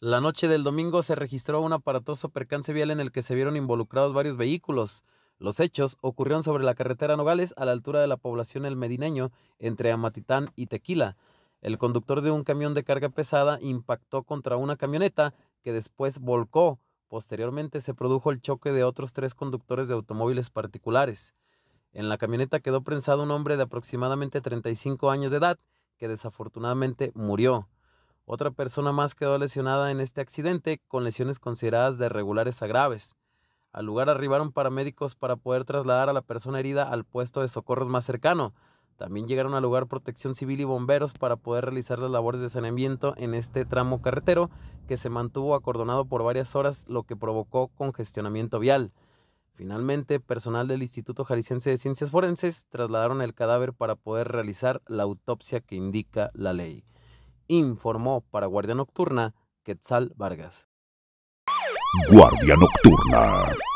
La noche del domingo se registró un aparatoso percance vial en el que se vieron involucrados varios vehículos. Los hechos ocurrieron sobre la carretera Nogales a la altura de la población El Medineño, entre Amatitán y Tequila. El conductor de un camión de carga pesada impactó contra una camioneta que después volcó. Posteriormente se produjo el choque de otros tres conductores de automóviles particulares. En la camioneta quedó prensado un hombre de aproximadamente 35 años de edad que desafortunadamente murió. Otra persona más quedó lesionada en este accidente con lesiones consideradas de regulares a graves. Al lugar arribaron paramédicos para poder trasladar a la persona herida al puesto de socorros más cercano. También llegaron al lugar protección civil y bomberos para poder realizar las labores de saneamiento en este tramo carretero que se mantuvo acordonado por varias horas, lo que provocó congestionamiento vial. Finalmente, personal del Instituto Jalisciense de Ciencias Forenses trasladaron el cadáver para poder realizar la autopsia que indica la ley informó para Guardia Nocturna Quetzal Vargas. Guardia Nocturna.